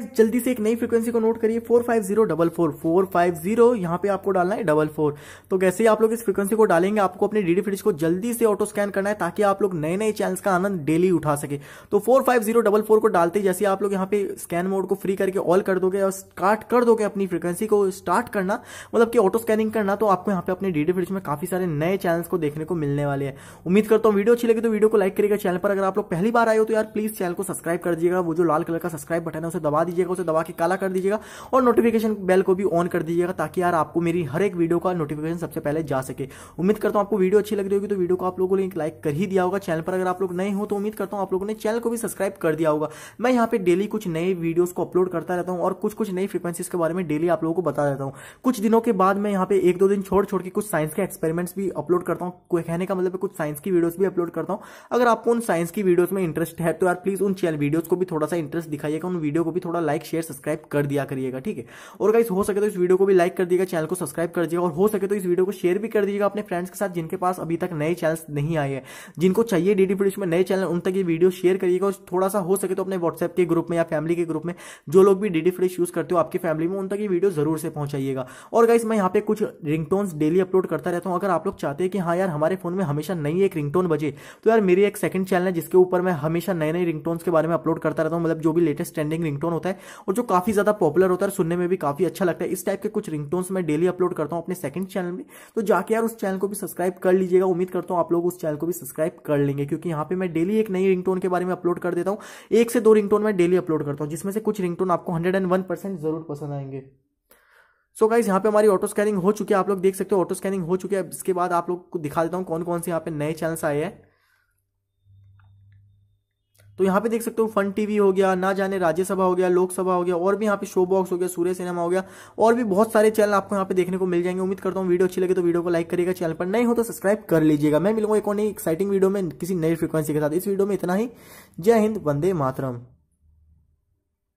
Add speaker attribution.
Speaker 1: जल्दी से एक नई फ्रीक्वेंसी को नोट करिए four five zero double four four five zero यहाँ पे आपको डालना है डबल फोर तो जैसे ही आप लोग इस फ्रीक्वेंसी को डालेंगे आपको अपने डीडी फ्रिज को जल्दी से ऑटो स्कैन करना है ताकि आप लोग नए नए चैनल्स का आनंद डेली उठा सके तो four five zero double four को डालते ही जैसे आप लोग यहाँ पे स्कैन मोड को फ्री करके ऑल कर दोगे और स्टार्ट कर दोगे अपनी फ्रिक्वेंसी को स्टार्ट करना मतलब कि ऑटो स्कैनिंग करना तो आपको यहाँ पे अपने डीडी फ्रिज में काफी सारे नए चैनल्स को देखने को मिलने वाले हैं उम्मीद करता हूँ वीडियो अच्छी लगी तो वीडियो को लाइक करिएगा चैनल पर अगर आप लोग पहली बार आए हो तो यार प्लीज चैनल को सब्सक्राइब कर दीजिएगा वो जो लाल कलर का सब्सक्राइब बटन है उसे दबा दबा दीजिएगा उसे दबा के काला कर दीजिएगा और नोटिफिकेशन बेल को भी ऑन कर दीजिएगा ताकि यार आपको मेरी हर एक वीडियो का नोटिफिकेशन सबसे पहले जा सके उम्मीद करता हूँ आपको वीडियो अच्छी लग रही होगी तो वीडियो को आप लोगों ने एक लाइक कर ही दिया होगा चैनल पर अगर आप लोग नए हो तो उम्मीद करता हूँ आप लोगों ने चैनल को भी सब्सक्राइब कर दिया होगा मैं यहाँ पे डेली कुछ नए वीडियोज को अपलोड करता रहता हूँ और कुछ कुछ नई फ्रिक्वेंसीज के बारे में डेली आप लोगों को बता देता हूँ कुछ दिनों के बाद मैं यहाँ पे एक दो दिन छोड़ छोड़ के कुछ साइंस के एक्सपेरिमेंट्स भी अपलोड करता हूँ कहने का मतलब कुछ साइंस की वीडियोज भी अपलोड करता हूँ अगर आपको उन साइंस की वीडियोज में इंटरेस्ट है तो यार प्लीज उन चैनल वीडियोज को भी थोड़ा सा इंटरेस्ट दिखाइएगा उन वीडियो को भी थोड़ा लाइक शेयर सब्सक्राइब कर दिया करिएगा ठीक है और गाइस हो सके तो इस वीडियो को भी लाइक कर दिएगा चैनल को सब्सक्राइब कर दिएगा और हो सके तो इस वीडियो को शेयर भी कर दीजिएगा अपने फ्रेंड्स के साथ जिनके पास अभी तक नए चैनल नहीं आए हैं जिनको चाहिए डी डी में नए चैनल उन तक ये वीडियो शेयर करिएगा और थोड़ा सा हो सके तो अपने व्हाट्सएप के ग्रुप में या फैमिली के ग्रुप में जो लोग भी डी डी यूज करते हो आपकी फैमिली में उन तक ये वीडियो जरूर से पहुंचाइएगा और गाइस मैं यहाँ पे कुछ रिंगटोन डेली अपलोड करता रहता हूँ अगर आप लोग चाहते हैं कि हाँ यार हमारे फोन में हमेशा नई एक रिंगटोन बजे तो यार मेरी एक सेकंड चैनल है जिसके ऊपर मैं हमेशा नए नए रिंगटोन्स के बारे में अपलोड करता रहता हूँ मतलब जो भी लेटेस्ट ट्रेंडिंग रिंगटोन होता है और जो काफी ज्यादा पॉपुलर होता है सुनने में भी काफी अच्छा लगता है इस टाइप के कुछ रिंगटोन्स मैं डेली अपलोड करता हूँ अपने सेकंड चैनल में तो जाके यार उस चैनल को भी सब्सक्राइब कर लीजिएगा उम्मीद करता हूँ आप लोग उस चैनल को भी सब्सक्राइब कर लेंगे क्योंकि यहाँ पे मैं डेली एक नई रिंगटोन के बारे में अपलोड कर देता हूँ एक से दो रिंगटोन मैं डेली अपलोड करता हूँ जिसमें से कुछ रिंगटोन आपको हंड्रेड जरूर पसंद आएंगे सो गाइज यहाँ पे हमारी ऑटो स्कैनिंग हो चुकी है आप लोग देख सकते हो ऑटो स्कैनिंग हो चुकी है इसके बाद आप लोग को दिखा देता हूँ कौन कौन से यहाँ पे नए चैनल्स आए हैं तो यहाँ पे देख सकते हो फन टीवी हो गया ना जाने राज्यसभा हो गया लोकसभा हो गया और भी यहाँ पे शो बॉक्स हो गया सूर्य सिनेमा हो गया और भी बहुत सारे चैनल आपको यहाँ पे देखने को मिल जाएंगे उम्मीद करता हूँ वीडियो अच्छी लगे तो वीडियो को लाइक करेगा चैनल पर नहीं हो तो सब्सक्राइब कर लीजिएगा मैं मिलूंगा एक और नई एक्साइटिंग वीडियो में किसी नई फ्रिक्वेंसी के साथ इस वीडियो में इतना ही जय हिंद वंदे मातरम